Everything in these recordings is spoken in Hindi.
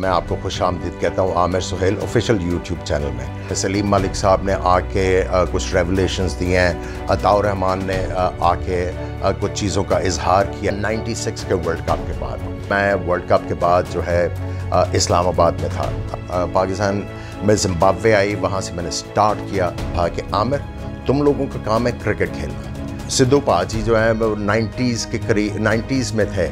मैं आपको खुश आमदीद कहता हूँ Aamir Suhail official YouTube channel में सलीम मलिक साहब ने आके कुछ रेवलेशन दिए हैं अताउर रहमान ने आके कुछ चीज़ों का इजहार किया 96 के वर्ल्ड कप के बाद मैं वर्ल्ड कप के बाद जो है इस्लामाबाद में था पाकिस्तान में जिम्बावे आई वहाँ से मैंने स्टार्ट किया था कि आमिर तुम लोगों का काम है क्रिकेट खेलना सिद्धू पाजी जो है वो नाइन्टीज़ के करीब नाइन्टीज़ में थे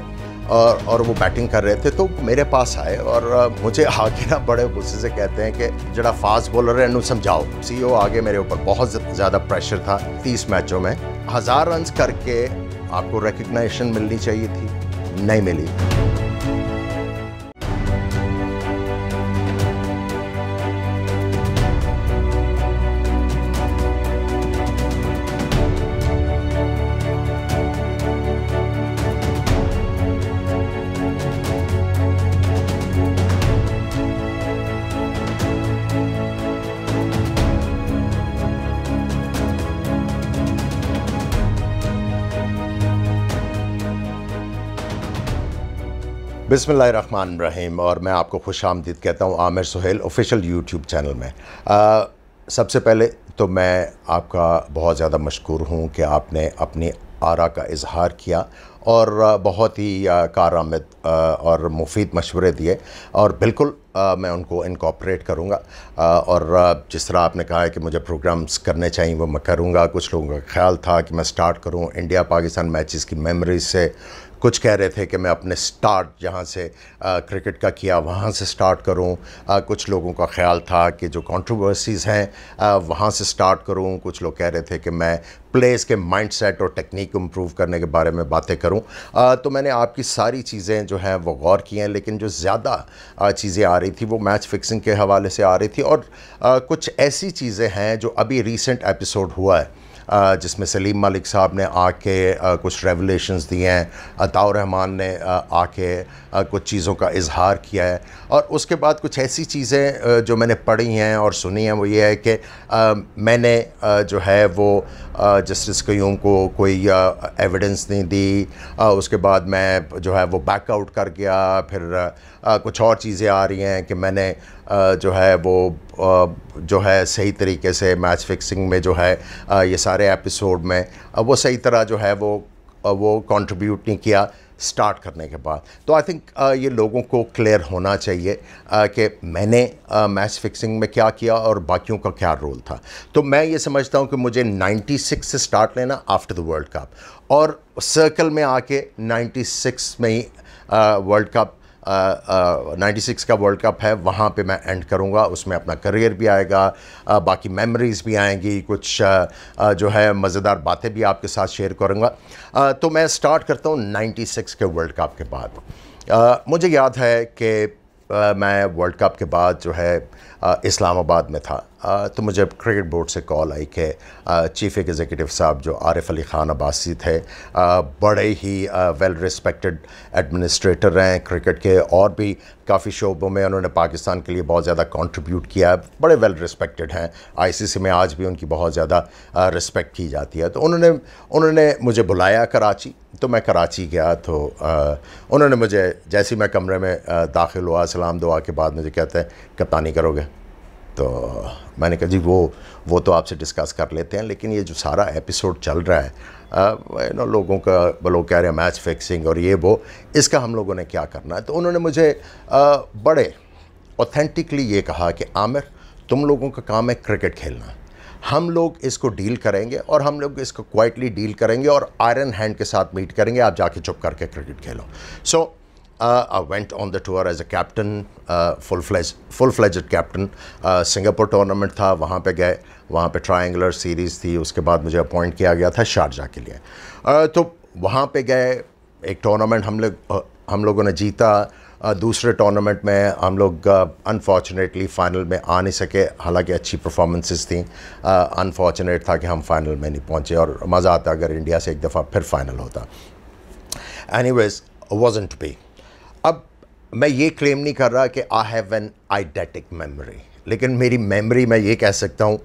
और और वो बैटिंग कर रहे थे तो मेरे पास आए और मुझे आगे ना बड़े गुस्से से कहते हैं कि जरा फास्ट बॉलर है समझाओ सी आगे मेरे ऊपर बहुत ज़्यादा प्रेशर था तीस मैचों में हज़ार रन करके आपको रिकग्नाइशन मिलनी चाहिए थी नहीं मिली रहीम और मैं आपको खुश आमदीद कहता हूँ Aamir Suhail official YouTube channel में आ, सबसे पहले तो मैं आपका बहुत ज़्यादा मशहूर हूँ कि आपने अपनी आरा का इजहार किया और बहुत ही कारआमद और मुफीद मशवरे दिए और बिल्कुल मैं उनको इनकॉपरेट करूँगा और जिस तरह आपने कहा है कि मुझे प्रोग्राम्स करने चाहिए वो मैं करूँगा कुछ लोगों का ख्याल था कि मैं स्टार्ट करूँ इंडिया पाकिस्तान मैचेस की मेमोरीज से कुछ कह रहे थे कि मैं अपने स्टार्ट जहाँ से आ, क्रिकेट का किया वहाँ से स्टार्ट करूँ कुछ लोगों का ख्याल था कि जो कंट्रोवर्सीज़ हैं वहाँ से स्टार्ट करूँ कुछ लोग कह रहे थे कि मैं प्लेस के माइंडसेट और टेक्निक को इम्प्रूव करने के बारे में बातें करूं आ, तो मैंने आपकी सारी चीज़ें जो हैं वो गौर की हैं लेकिन जो ज़्यादा चीज़ें आ रही थी वो मैच फिक्सिंग के हवाले से आ रही थी और आ, कुछ ऐसी चीज़ें हैं जो अभी रिसेंट एपिसोड हुआ है जिसमें सलीम मलिक साहब ने आके कुछ रेवलेशंस दिए हैं अताउरहमान ने आके कुछ चीज़ों का इजहार किया है और उसके बाद कुछ ऐसी चीज़ें जो मैंने पढ़ी हैं और सुनी हैं वो ये है कि मैंने जो है वो जस्टिस क्यूम को कोई एविडेंस नहीं दी उसके बाद मैं जो है वो बैकआउट कर गया फिर कुछ और चीज़ें आ रही हैं कि मैंने जो है वो जो है सही तरीके से मैच फिक्सिंग में जो है ये सारे एपिसोड में वो सही तरह जो है वो वो कंट्रीब्यूट नहीं किया स्टार्ट करने के बाद तो आई थिंक ये लोगों को क्लियर होना चाहिए कि मैंने मैच फिक्सिंग में क्या किया और बाकियों का क्या रोल था तो मैं ये समझता हूँ कि मुझे 96 से स्टार्ट लेना आफ्टर द वर्ल्ड कप और सर्कल में आके 96 में ही वर्ल्ड कप 96 का वर्ल्ड कप है वहाँ पे मैं एंड करूँगा उसमें अपना करियर भी आएगा आ, बाकी मेमोरीज़ भी आएंगी कुछ आ, जो है मज़ेदार बातें भी आपके साथ शेयर करूँगा तो मैं स्टार्ट करता हूँ 96 के वर्ल्ड कप के बाद मुझे याद है कि मैं वर्ल्ड कप के बाद जो है इस्लामाबाद में था तो मुझे क्रिकेट बोर्ड से कॉल आई कि चीफ़ एग्जीक्यूटिव साहब जो आरिफ अली ख़ान अब्बासी थे बड़े ही वेल रिस्पेक्टेड एडमिनिस्ट्रेटर हैं क्रिकेट के और भी काफ़ी शोबों में उन्होंने पाकिस्तान के लिए बहुत ज़्यादा कंट्रीब्यूट किया है बड़े वेल रिस्पेक्टेड हैं आईसीसी में आज भी उनकी बहुत ज़्यादा रिस्पेक्ट की जाती है तो उन्होंने उन्होंने मुझे बुलाया कराची तो मैं कराची गया तो उन्होंने मुझे जैसे मैं कमरे में दाखिल हुआ सलाम दुआ के बाद मुझे कहते हैं कप्तानी करोगे तो मैंने कहा जी वो वो तो आपसे डिस्कस कर लेते हैं लेकिन ये जो सारा एपिसोड चल रहा है ना लोगों का बोलो कह रहे हैं मैच फिक्सिंग और ये वो इसका हम लोगों ने क्या करना है तो उन्होंने मुझे आ, बड़े ऑथेंटिकली ये कहा कि आमिर तुम लोगों का काम है क्रिकेट खेलना हम लोग इसको डील करेंगे और हम लोग इसको क्वाइटली डील करेंगे और आयरन हैंड के साथ मीट करेंगे आप जाके चुप करके क्रिकेट खेलो so so, Uh, I went on the tour as a captain fledged full full captain. Captain Singapore tournament था वहाँ पे गए वहाँ पे triangular सीरीज़ थी उसके बाद मुझे अपॉइंट किया गया था शारजा के लिए uh, तो वहाँ पे गए एक tournament हम लोग uh, हम लोगों ने जीता uh, दूसरे टूर्नामेंट में हम लोग अनफॉर्चुनेटली uh, फ़ाइनल में आ नहीं सके हालांकि अच्छी परफॉर्मेंसेस थी अनफॉर्चुनेट था कि हम फाइनल में नहीं पहुँचे और मज़ा आता अगर इंडिया से एक दफ़ा फिर फाइनल होता एनी वेज वॉजेंट बी मैं ये क्लेम नहीं कर रहा कि I have an eidetic memory लेकिन मेरी मेमोरी मैं ये कह सकता हूँ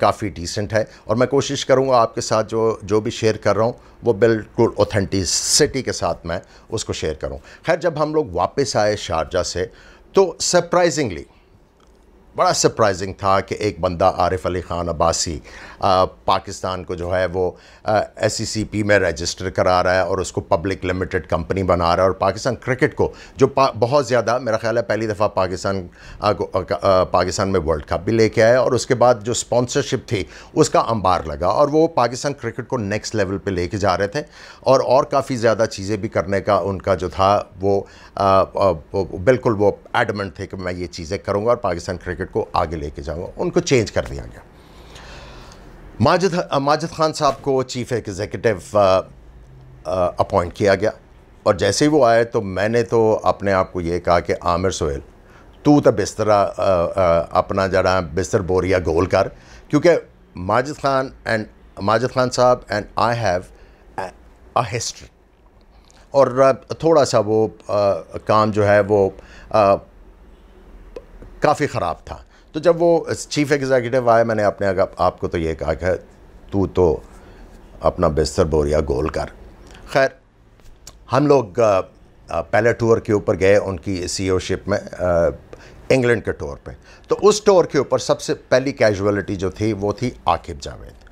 काफ़ी डिसेंट है और मैं कोशिश करूँगा आपके साथ जो जो भी शेयर कर रहा हूँ वो बिल्कुल ऑथेंटिसिटी के साथ मैं उसको शेयर करूँ खैर जब हम लोग वापस आए शारजा से तो सरप्राइजिंगली बड़ा सरप्राइजिंग था कि एक बंदा आरिफ अली ख़ान अब्बासी पाकिस्तान को जो है वो एस सी पी में रजिस्टर करा रहा है और उसको पब्लिक लिमिटेड कंपनी बना रहा है और पाकिस्तान क्रिकेट को जो बहुत ज़्यादा मेरा ख्याल है पहली दफ़ा पाकिस्तान पाकिस्तान में वर्ल्ड कप भी लेके आया और उसके बाद जो स्पॉन्सरशिप थी उसका अंबार लगा और वो पाकिस्तान क्रिकेट को नेक्स्ट लेवल पर लेके जा रहे थे और और काफ़ी ज़्यादा चीज़ें भी करने का उनका जो था वो बिल्कुल वो एडमेंट थे कि मैं ये चीज़ें करूँगा और पाकिस्तान क्रिकेट मार्केट को आगे लेके जाऊंगा उनको चेंज कर दिया गया माजिद माजिद खान साहब को चीफ़ एग्जीक्यूटिव अपॉइंट किया गया और जैसे ही वो आए तो मैंने तो अपने आप को ये कहा कि आमिर सोहेल तू तो बिस्तर uh, uh, अपना जरा बिस्तर बोरिया गोल कर क्योंकि माजिद खान एंड माजिद खान साहब and I have a history और uh, थोड़ा सा वो आ, काम जो है वो आ, काफ़ी ख़राब था तो जब वो चीफ़ एग्जीक्यूटिव आए मैंने अपने आप आपको तो ये कहा कि तू तो अपना बिस्तर बोरिया गोल कर खैर हम लोग पहले टूर के ऊपर गए उनकी सीईओशिप e में इंग्लैंड के टूर पे तो उस टूर के ऊपर सबसे पहली कैजुअलिटी जो थी वो थी आकिब जावेद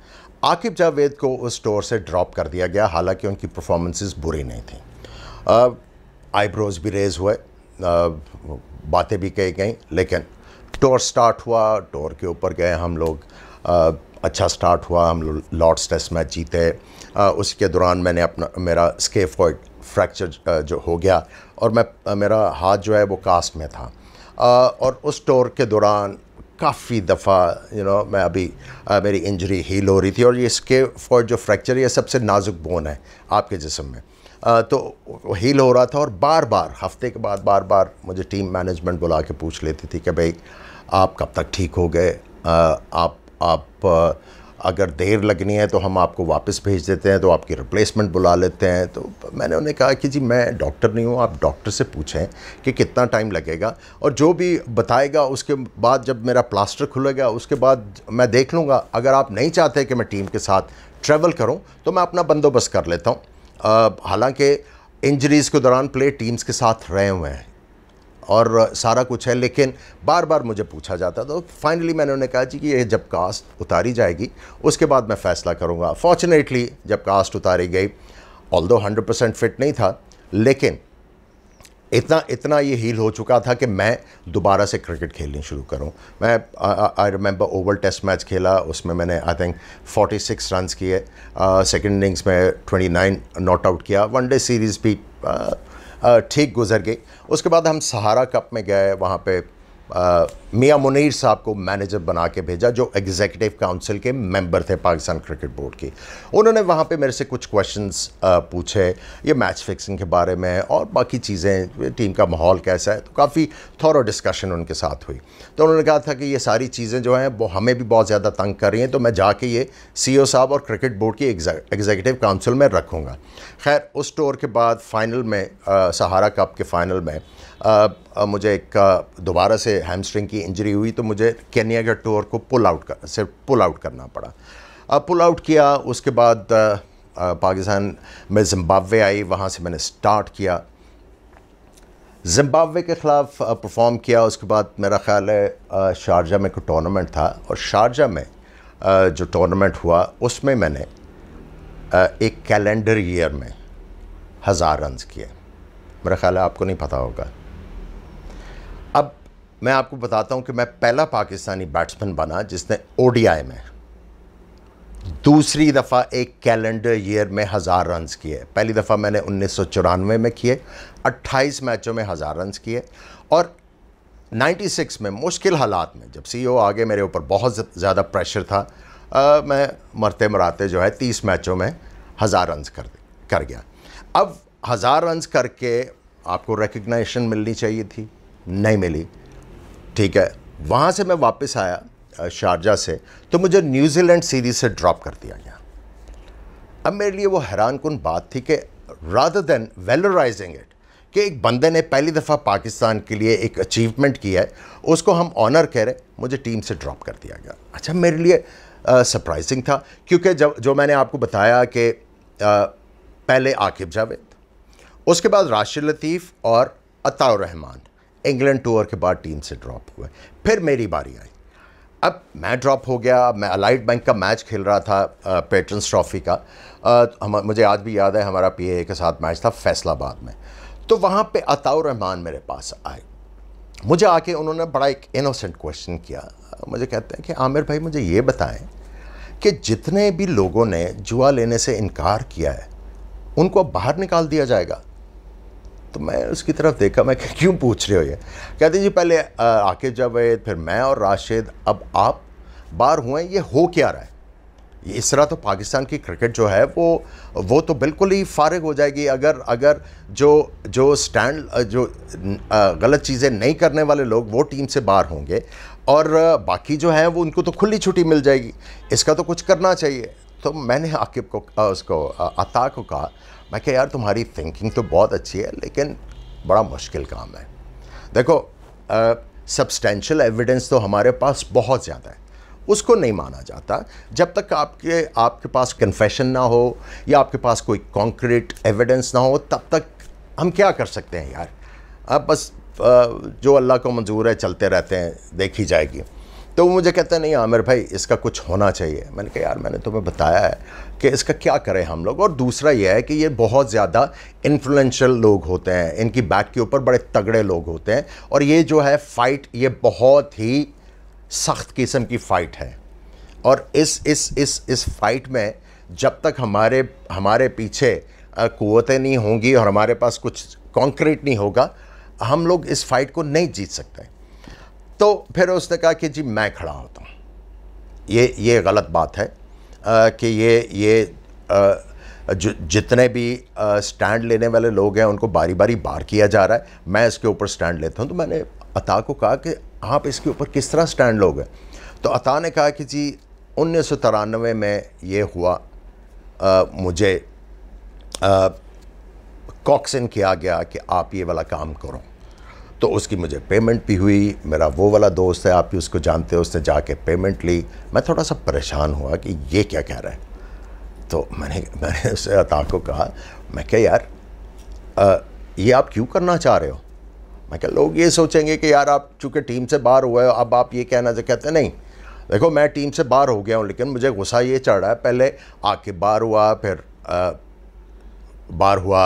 आकिब जावेद को उस टूर से ड्रॉप कर दिया गया हालांकि उनकी परफॉर्मेंसेस बुरी नहीं थी आईब्रोज भी रेज हुए बातें भी कही गई लेकिन टूर स्टार्ट हुआ टूर के ऊपर गए हम लोग आ, अच्छा स्टार्ट हुआ हम लॉर्ड्स टेस्ट मैच जीते आ, उसके दौरान मैंने अपना मेरा स्केफॉइड फ्रैक्चर जो हो गया और मैं मेरा हाथ जो है वो कास्ट में था आ, और उस टूर के दौरान काफ़ी दफ़ा यू नो मैं अभी आ, मेरी इंजरी हील हो रही थी और ये इसके फॉर जो फ्रैक्चर ये सबसे नाजुक बोन है आपके जिसम में तो हील हो रहा था और बार बार हफ्ते के बाद बार बार मुझे टीम मैनेजमेंट बुला के पूछ लेती थी कि भाई आप कब तक ठीक हो गए आप आप अगर देर लगनी है तो हम आपको वापस भेज देते हैं तो आपकी रिप्लेसमेंट बुला लेते हैं तो मैंने उन्हें कहा कि जी मैं डॉक्टर नहीं हूँ आप डॉक्टर से पूछें कि कितना टाइम लगेगा और जो भी बताएगा उसके बाद जब मेरा प्लास्टर खुलेगा उसके बाद मैं देख लूँगा अगर आप नहीं चाहते कि मैं टीम के साथ ट्रैवल करूँ तो मैं अपना बंदोबस्त कर लेता हूँ हालांकि इंजरीज़ के दौरान प्ले टीम्स के साथ रहे हुए हैं और सारा कुछ है लेकिन बार बार मुझे पूछा जाता तो फाइनली मैंने उन्हें कहा जी कि ये जब कास्ट उतारी जाएगी उसके बाद मैं फ़ैसला करूँगा फॉर्चुनेटली जब कास्ट उतारी गई ऑल दो हंड्रेड परसेंट फिट नहीं था लेकिन इतना इतना ये हील हो चुका था कि मैं दोबारा से क्रिकेट खेलनी शुरू करूं मैं I remember oval test match खेला उसमें मैंने आई थिंक 46 रन किए सेकेंड uh, इनिंग्स में 29 नॉट आउट किया वनडे सीरीज़ भी uh, uh, ठीक गुजर गई उसके बाद हम सहारा कप में गए वहाँ पर मियाँ मुनीर साहब को मैनेजर बना के भेजा जो एग्जीक्यूटिव काउंसिल के मेंबर थे पाकिस्तान क्रिकेट बोर्ड की उन्होंने वहाँ पे मेरे से कुछ क्वेश्चंस पूछे ये मैच फिक्सिंग के बारे में और बाकी चीज़ें टीम का माहौल कैसा है तो काफ़ी थॉरो डिस्कशन उनके साथ हुई तो उन्होंने कहा था कि ये सारी चीज़ें जो हैं वो हमें भी बहुत ज़्यादा तंग कर रही हैं तो मैं जाके ये सी e साहब और क्रिकेट बोर्ड की एग्जीक्यूटिव काउंसिल में रखूँगा खैर उस टोर के बाद फ़ाइनल में सहारा कप के फ़ाइनल में आ, आ, मुझे एक दोबारा से हैमस्ट्रिंग की इंजरी हुई तो मुझे कैनिया के टूर को पुल आउट कर सिर्फ पुल आउट करना पड़ा अब पुल आउट किया उसके बाद पाकिस्तान में जिम्बावे आई वहाँ से मैंने स्टार्ट किया जिम्बावे के ख़िलाफ़ परफॉर्म किया उसके बाद मेरा ख्याल है शारजा में एक टूर्नामेंट था और शारजा में जो टूर्नामेंट हुआ उसमें मैंने एक कैलेंडर ईयर में हज़ार रन किए मेरा ख्याल है आपको नहीं पता होगा मैं आपको बताता हूं कि मैं पहला पाकिस्तानी बैट्समैन बना जिसने ओडीआई में दूसरी दफ़ा एक कैलेंडर ईयर में हज़ार रन किए पहली दफ़ा मैंने उन्नीस में किए 28 मैचों में हज़ार रन किए और 96 में मुश्किल हालात में जब सीईओ e आगे मेरे ऊपर बहुत ज़्यादा प्रेशर था आ, मैं मरते मराते जो है 30 मैचों में हज़ार रन कर कर गया अब हज़ार रन करके आपको रिकग्नाइशन मिलनी चाहिए थी नहीं मिली ठीक है वहाँ से मैं वापस आया शारजा से तो मुझे न्यूजीलैंड सीरीज़ से ड्रॉप कर दिया गया अब मेरे लिए वो हैरान कन बात थी कि रादर देन वेलराइजिंग इट कि एक बंदे ने पहली दफ़ा पाकिस्तान के लिए एक अचीवमेंट किया है उसको हम ऑनर कह रहे मुझे टीम से ड्रॉप कर दिया गया अच्छा मेरे लिए सरप्राइजिंग था क्योंकि जब जो मैंने आपको बताया कि पहले आकिब जावेद उसके बाद राशि लतीफ़ और अताउर रहमान इंग्लैंड टूर के बाद टीम से ड्रॉप हुए फिर मेरी बारी आई अब मैं ड्रॉप हो गया मैं अलाइट बैंक का मैच खेल रहा था पेट्रंस ट्रॉफी का आ, हम मुझे आज भी याद है हमारा पी के साथ मैच था फैसलाबाद में तो वहाँ पे अताउर रहमान मेरे पास आए मुझे आके उन्होंने बड़ा एक इनोसेंट क्वेश्चन किया मुझे कहते हैं कि आमिर भाई मुझे ये बताएं कि जितने भी लोगों ने जुआ लेने से इनकार किया है उनको अब बाहर निकाल दिया जाएगा तो मैं उसकी तरफ देखा मैं क्यों पूछ रहे हो ये कहते जी पहले आकिब जावेद फिर मैं और राशिद अब आप बार हुए ये हो क्या रहा है इस तरह तो पाकिस्तान की क्रिकेट जो है वो वो तो बिल्कुल ही फारग हो जाएगी अगर अगर जो जो स्टैंड जो गलत चीज़ें नहीं करने वाले लोग वो टीम से बाहर होंगे और बाकी जो है वो उनको तो खुली छुट्टी मिल जाएगी इसका तो कुछ करना चाहिए तो मैंने आकिब को उसको अता को कहा मैं क्या यार तुम्हारी थिंकिंग तो बहुत अच्छी है लेकिन बड़ा मुश्किल काम है देखो uh, एविडेंस तो हमारे पास बहुत ज़्यादा है उसको नहीं माना जाता जब तक आपके आपके पास कन्फेशन ना हो या आपके पास कोई कॉन्क्रीट एविडेंस ना हो तब तक हम क्या कर सकते हैं यार अब बस जो अल्लाह को मंजूर है चलते रहते हैं देखी जाएगी तो वो मुझे कहते हैं नहीं आमिर भाई इसका कुछ होना चाहिए मैंने कहा यार मैंने तुम्हें बताया है कि इसका क्या करें हम लोग और दूसरा यह है कि ये बहुत ज़्यादा इन्फ्लुएंशियल लोग होते हैं इनकी बैक के ऊपर बड़े तगड़े लोग होते हैं और ये जो है फ़ाइट ये बहुत ही सख्त किस्म की फ़ाइट है और इस इस इस इस फाइट में जब तक हमारे हमारे पीछे कुतें नहीं होंगी और हमारे पास कुछ कॉन्क्रीट नहीं होगा हम लोग इस फाइट को नहीं जीत सकते तो फिर उसने कहा कि जी मैं खड़ा होता हूँ ये ये गलत बात है आ, कि ये ये आ, जितने भी स्टैंड लेने वाले लोग हैं उनको बारी बारी बार किया जा रहा है मैं इसके ऊपर स्टैंड लेता हूँ तो मैंने अता को कहा कि आप इसके ऊपर किस तरह स्टैंड लोगे तो अता ने कहा कि जी उन्नीस में ये हुआ आ, मुझे कॉक्सन किया गया कि आप ये वाला काम करो तो उसकी मुझे पेमेंट भी हुई मेरा वो वाला दोस्त है आप भी उसको जानते हो उसने जाके पेमेंट ली मैं थोड़ा सा परेशान हुआ कि ये क्या कह रहा है तो मैंने मैंने उससे अता को कहा मैं क्या यार आ, ये आप क्यों करना चाह रहे हो मैं क्या लोग ये सोचेंगे कि यार आप चूँकि टीम से बाहर हुए हो अब आप ये कहना कहते नहीं देखो मैं टीम से बाहर हो गया हूँ लेकिन मुझे गुस्सा ये चढ़ रहा है पहले आके बाहर हुआ फिर बाहर हुआ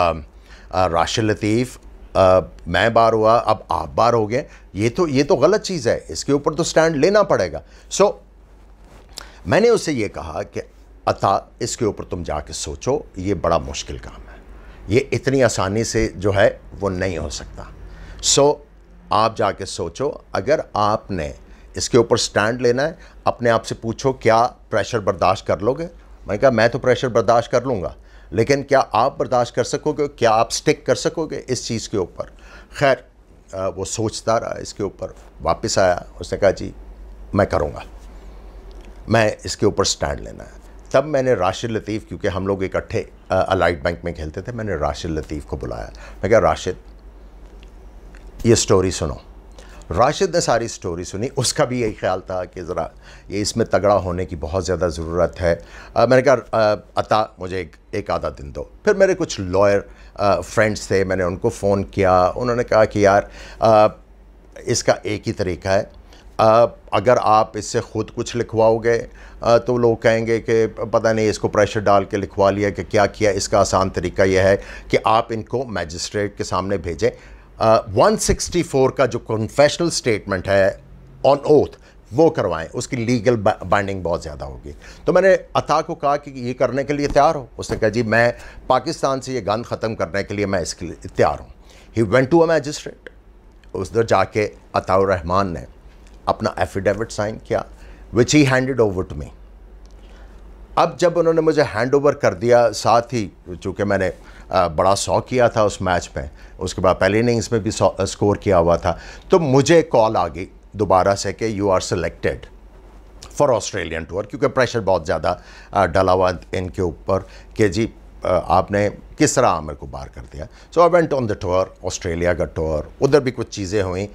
राशि लतीफ़ आ, मैं बार हुआ अब आप बार हो गए ये तो ये तो गलत चीज़ है इसके ऊपर तो स्टैंड लेना पड़ेगा सो so, मैंने उसे ये कहा कि अता इसके ऊपर तुम जाके सोचो ये बड़ा मुश्किल काम है ये इतनी आसानी से जो है वो नहीं हो सकता सो so, आप जाके सोचो अगर आपने इसके ऊपर स्टैंड लेना है अपने आप से पूछो क्या प्रेशर बर्दाश्त कर लोगे मैंने कहा मैं तो प्रेशर बर्दाश्त कर लूँगा लेकिन क्या आप बर्दाश्त कर सकोगे क्या आप स्टिक कर सकोगे इस चीज़ के ऊपर खैर वो सोचता रहा इसके ऊपर वापस आया उसने कहा जी मैं करूँगा मैं इसके ऊपर स्टैंड लेना है तब मैंने राशिद लतीफ़ क्योंकि हम लोग इकट्ठे अलाइट बैंक में खेलते थे मैंने राशिद लतीफ़ को बुलाया मैं क्या राशिद ये स्टोरी सुनो राशिद ने सारी स्टोरी सुनी उसका भी यही ख्याल था कि ज़रा ये इसमें तगड़ा होने की बहुत ज़्यादा ज़रूरत है आ, मैंने कहा अता मुझे एक एक आधा दिन दो फिर मेरे कुछ लॉयर फ्रेंड्स थे मैंने उनको फ़ोन किया उन्होंने कहा कि यार आ, इसका एक ही तरीका है आ, अगर आप इससे ख़ुद कुछ लिखवाओगे तो लोग कहेंगे कि पता नहीं इसको प्रेशर डाल के लिखवा लिया कि क्या किया इसका आसान तरीका यह है कि आप इनको मैजिस्ट्रेट के सामने भेजें 164 uh, का जो कन्फेशनल स्टेटमेंट है ऑन ओथ वो करवाएं उसकी लीगल बाइंडिंग बहुत ज़्यादा होगी तो मैंने अता को कहा कि ये करने के लिए तैयार हो उसने कहा जी मैं पाकिस्तान से ये गंद ख़त्म करने के लिए मैं इसके लिए तैयार हूँ he went to a magistrate उस दर जाके अताउररहमान ने अपना एफिडेविट साइन किया which he handed over to me अब जब उन्होंने मुझे हैंड ओवर कर दिया साथ ही चूँकि मैंने बड़ा सौ किया था उस मैच में उसके बाद पहले इनिंग्स में भी स्कोर किया हुआ था तो मुझे कॉल आ गई दोबारा से कि you are selected for Australian tour क्योंकि प्रेशर बहुत ज़्यादा डला हुआ इनके ऊपर कि जी आपने किस तरह आमिर को बाहर कर दिया so I went on the tour Australia का टूर उधर भी कुछ चीज़ें हुई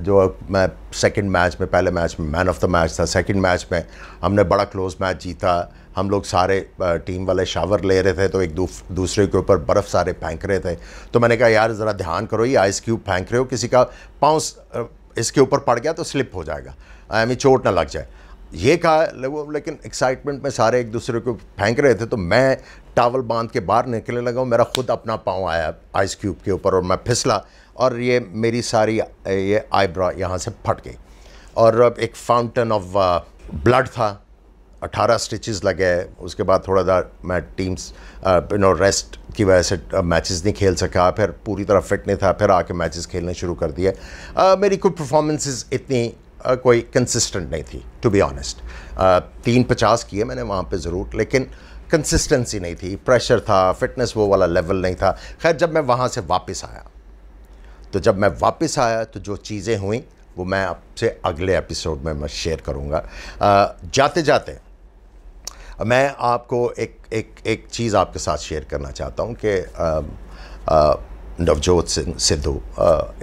जो मैं सेकंड मैच में पहले मैच में मैन ऑफ द मैच था सेकंड मैच में हमने बड़ा क्लोज मैच जीता हम लोग सारे टीम वाले शावर ले रहे थे तो एक दूसरे के ऊपर बर्फ़ सारे फेंक रहे थे तो मैंने कहा यार ज़रा ध्यान करो ये आइस क्यूब फेंक रहे हो किसी का पाँव इसके ऊपर पड़ गया तो स्लिप हो जाएगा हमें चोट ना लग जाए ये कहा वो लेकिन एक्साइटमेंट में सारे एक दूसरे को फेंक रहे थे तो मैं टावल बांध के बाहर निकलने लगा मेरा खुद अपना पाँव आया आइस क्यूब के ऊपर और मैं फिसला और ये मेरी सारी ये आईब्रा यहाँ से फट गई और एक फाउंटेन ऑफ ब्लड था 18 स्टिचेस लगे उसके बाद थोड़ा सा मैं टीम्स यू नो रेस्ट की वजह से मैचेस नहीं खेल सका फिर पूरी तरह फिट नहीं था फिर आके मैचेस खेलने शुरू कर दिए मेरी कुछ परफॉर्मेंसेस इतनी आ, कोई कंसिस्टेंट नहीं थी टू बी ऑनेस्ट तीन पचास किए मैंने वहाँ पे ज़रूर लेकिन कंसिस्टेंसी नहीं थी प्रेशर था फिटनेस वो वाला लेवल नहीं था खैर जब मैं वहाँ से वापस आया तो जब मैं वापस आया तो जो चीज़ें हुई वो मैं आपसे अगले एपिसोड में मैं शेयर करूँगा जाते जाते मैं आपको एक एक एक चीज़ आपके साथ शेयर करना चाहता हूँ कि नवजोत सिंह सिद्धू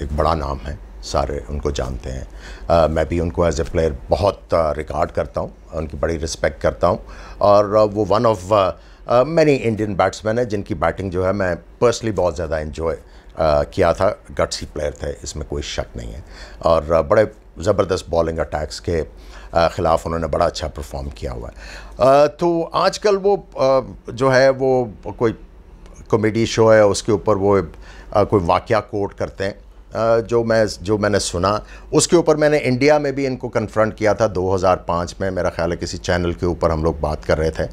एक बड़ा नाम है सारे उनको जानते हैं आ, मैं भी उनको एज ए प्लेयर बहुत रिकॉर्ड करता हूँ उनकी बड़ी रिस्पेक्ट करता हूँ और वो one of many Indian batsman है जिनकी बैटिंग जो है मैं पर्सनली बहुत ज़्यादा इन्जॉय किया था गट्स प्लेयर थे इसमें कोई शक नहीं है और बड़े ज़बरदस्त बॉलिंग अटैक्स के ख़िलाफ़ उन्होंने बड़ा अच्छा परफॉर्म किया हुआ है तो आजकल वो जो है वो कोई कॉमेडी शो है उसके ऊपर वो कोई वाक़ कोट करते हैं जो मैं जो मैंने सुना उसके ऊपर मैंने इंडिया में भी इनको कन्फ्रंट किया था 2005 में मेरा ख्याल है किसी चैनल के ऊपर हम लोग बात कर रहे थे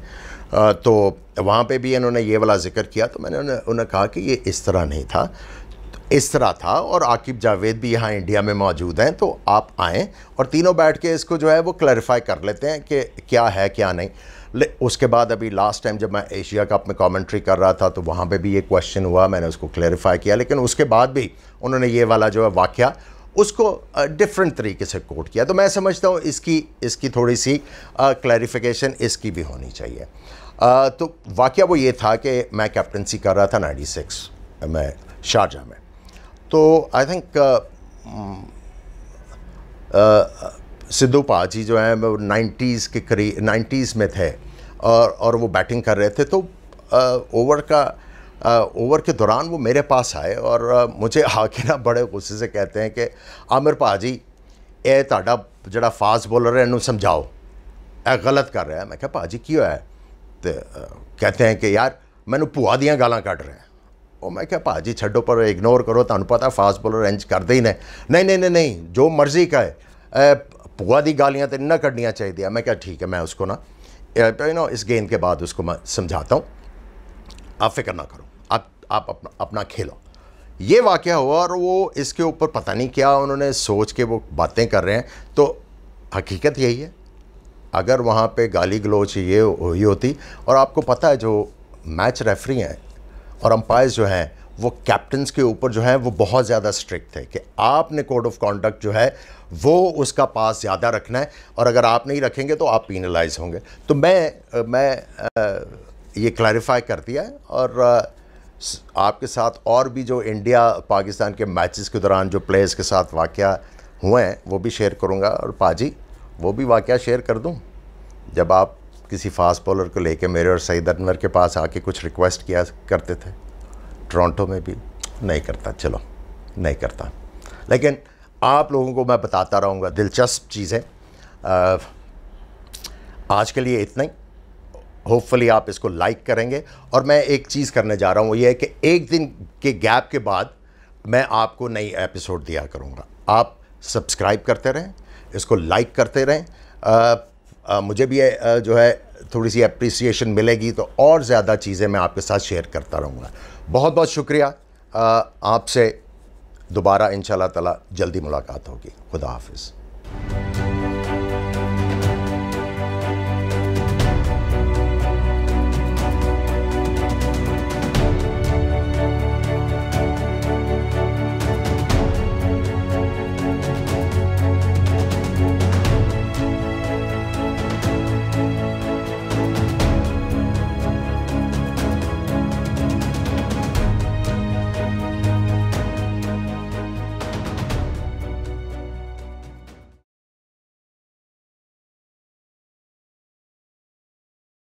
तो वहाँ पे भी इन्होंने ये वाला जिक्र किया तो मैंने उन्हें उन्हें कहा कि ये इस तरह नहीं था इस तरह था और आकिब जावेद भी यहाँ इंडिया में मौजूद हैं तो आप आएँ और तीनों बैठ के इसको जो है वो क्लैरिफाई कर लेते हैं कि क्या है क्या नहीं उसके बाद अभी लास्ट टाइम जब मैं एशिया कप में कमेंट्री कर रहा था तो वहाँ पे भी ये क्वेश्चन हुआ मैंने उसको क्लैरिफाई किया लेकिन उसके बाद भी उन्होंने ये वाला जो है वाक्य उसको डिफरेंट तरीके से कोट किया तो मैं समझता हूँ इसकी इसकी थोड़ी सी क्लैरिफिकेशन इसकी भी होनी चाहिए आ, तो वाक्य वो ये था कि मैं कैप्टनसी कर रहा था नाइन्टी सिक्स मैं शारजा में तो I think uh, mm, uh, Sidhu paaji जो हैं वो नाइन्टीज़ के करीब नाइन्टीज़ में थे और और वो बैटिंग कर रहे थे तो ओवर uh, का ओवर के दौरान वो मेरे पास आए और मुझे आके ना बड़े गुस्से से कहते हैं कि आमिर पाजी ਇਹ ਤੁਹਾਡਾ ਜਿਹੜਾ ਫਾਸਟ ਬੋਲਰ ਹੈ ਇਹਨੂੰ ਸਮਝਾਓ ਇਹ ਗਲਤ ਕਰ ਰਿਹਾ ਮੈਂ ਕਿਹਾ क्यों है तो कहते हैं कि यार मैं भूआ दियाँ गाला कट ਕੱਢ ਰਿਹਾ वो मैं क्या भाजी छो पर इग्नोर करो तुम पता फास्ट बॉलर अरेंज करते ही नहीं नहीं नहीं नहीं नहीं नहीं जो मर्जी कहे भूआ दी गालियाँ तो इन्ना क्डनिया चाहिए मैं क्या ठीक है मैं उसको ना यू नो इस गेंद के बाद उसको मैं समझाता हूँ आप फिक्र ना करो आप आप अपना अपना खेलो ये वाक्य हुआ और वो इसके ऊपर पता नहीं क्या उन्होंने सोच के वो बातें कर रहे हैं तो हकीकत यही है अगर वहाँ पे गाली गलोच ये हुई होती और आपको पता है जो मैच रेफरी हैं और अम्पायर्स जो हैं वो कैप्टन्स के ऊपर जो है वो बहुत ज़्यादा स्ट्रिक्ट थे कि आपने कोड ऑफ कॉन्डक्ट जो है वो उसका पास ज़्यादा रखना है और अगर आप नहीं रखेंगे तो आप पीनलाइज होंगे तो मैं मैं ये क्लैरिफाई कर दिया है और आपके साथ और भी जो इंडिया पाकिस्तान के मैचेस के दौरान जो प्लेयर्स के साथ वाक़ हुए हैं वो भी शेयर करूँगा और पाजी वो भी वाक़ शेयर कर दूँ जब आप किसी फास्ट बॉलर को लेके मेरे और सईद अनवर के पास आके कुछ रिक्वेस्ट किया करते थे टोरंटो में भी नहीं करता चलो नहीं करता लेकिन आप लोगों को मैं बताता रहूँगा दिलचस्प चीज़ें आज के लिए इतना ही होपफुली आप इसको लाइक करेंगे और मैं एक चीज़ करने जा रहा हूँ वो ये है कि एक दिन के गैप के बाद मैं आपको नई एपिसोड दिया करूँगा आप सब्सक्राइब करते रहें इसको लाइक करते रहें आ, मुझे भी आ, जो है थोड़ी सी अप्रिसिएशन मिलेगी तो और ज़्यादा चीज़ें मैं आपके साथ शेयर करता रहूँगा बहुत बहुत शुक्रिया आपसे दोबारा इन ताला जल्दी मुलाकात होगी खुदा हाफिज़